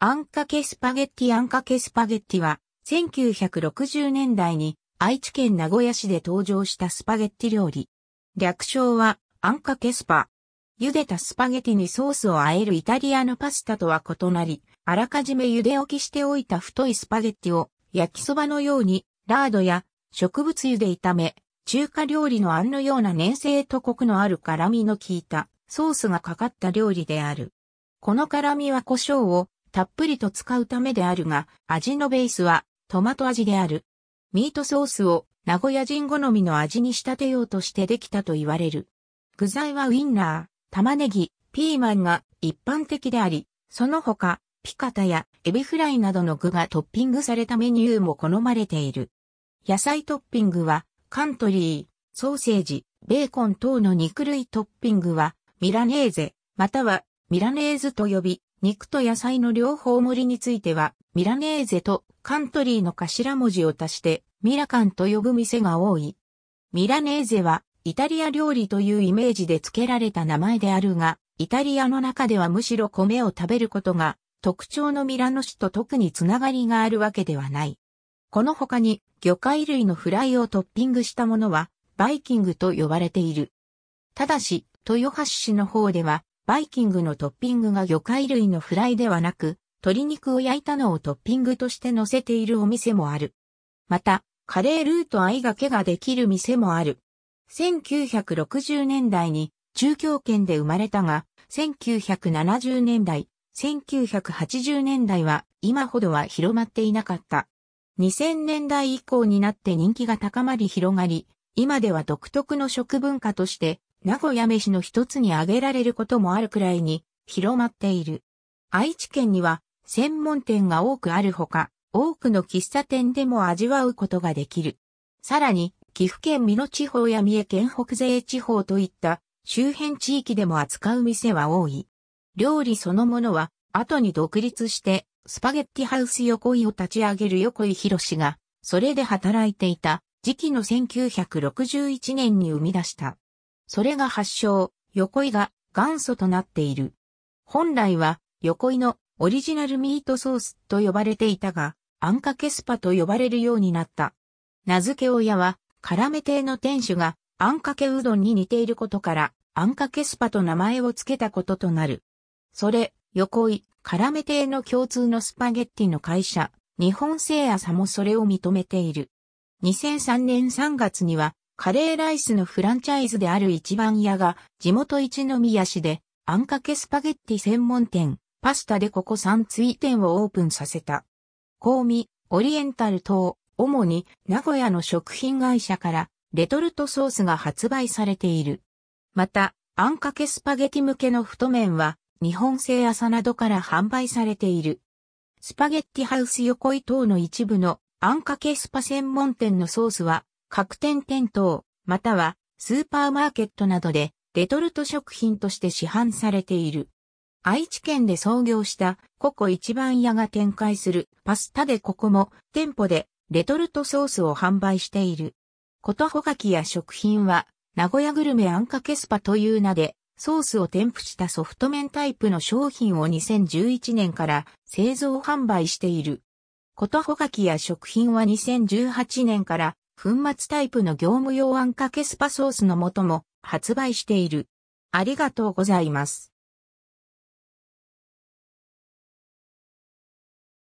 あんかけスパゲッティあんかけスパゲッティは、1960年代に愛知県名古屋市で登場したスパゲッティ料理。略称は、あんかけスパ。茹でたスパゲティにソースを和えるイタリアのパスタとは異なり、あらかじめ茹で置きしておいた太いスパゲッティを焼きそばのようにラードや植物油で炒め、中華料理のあんのような粘性とコクのある辛味の効いたソースがかかった料理である。この辛味は胡椒をたっぷりと使うためであるが、味のベースはトマト味である。ミートソースを名古屋人好みの味に仕立てようとしてできたと言われる。具材はウインナー、玉ねぎ、ピーマンが一般的であり、その他、ピカタやエビフライなどの具がトッピングされたメニューも好まれている。野菜トッピングは、カントリー、ソーセージ、ベーコン等の肉類トッピングは、ミラネーゼ、またはミラネーズと呼び、肉と野菜の両方盛りについては、ミラネーゼとカントリーの頭文字を足して、ミラカンと呼ぶ店が多い。ミラネーゼは、イタリア料理というイメージで付けられた名前であるが、イタリアの中ではむしろ米を食べることが、特徴のミラノ市と特につながりがあるわけではない。この他に、魚介類のフライをトッピングしたものは、バイキングと呼ばれている。ただし、豊橋市の方では、バイキングのトッピングが魚介類のフライではなく、鶏肉を焼いたのをトッピングとして乗せているお店もある。また、カレールーと合いがけができる店もある。1960年代に中京圏で生まれたが、1970年代、1980年代は今ほどは広まっていなかった。2000年代以降になって人気が高まり広がり、今では独特の食文化として名古屋飯の一つに挙げられることもあるくらいに広まっている。愛知県には専門店が多くあるほか、多くの喫茶店でも味わうことができる。さらに、岐阜県美濃地方や三重県北西地方といった周辺地域でも扱う店は多い。料理そのものは後に独立してスパゲッティハウス横井を立ち上げる横井博士がそれで働いていた時期の1961年に生み出した。それが発祥、横井が元祖となっている。本来は横井のオリジナルミートソースと呼ばれていたが、あんかけスパと呼ばれるようになった。名付け親は、辛め亭の店主があんかけうどんに似ていることから、あんかけスパと名前を付けたこととなる。それ、横井、辛め亭の共通のスパゲッティの会社、日本製朝もそれを認めている。2003年3月には、カレーライスのフランチャイズである一番屋が地元一宮市であんかけスパゲッティ専門店、パスタでここ3追店をオープンさせた。香味、オリエンタル等、主に名古屋の食品会社からレトルトソースが発売されている。また、あんかけスパゲティ向けの太麺は日本製朝などから販売されている。スパゲッティハウス横井等の一部のあんかけスパ専門店のソースは各店店頭、またはスーパーマーケットなどでレトルト食品として市販されている。愛知県で創業したココ一番屋が展開するパスタでここも店舗でレトルトソースを販売している。ことほがきや食品は名古屋グルメあんかけスパという名でソースを添付したソフト麺タイプの商品を2011年から製造販売している。ことほがきや食品は2018年から粉末タイプの業務用あんかけスパソースの素も発売している。ありがとうございます。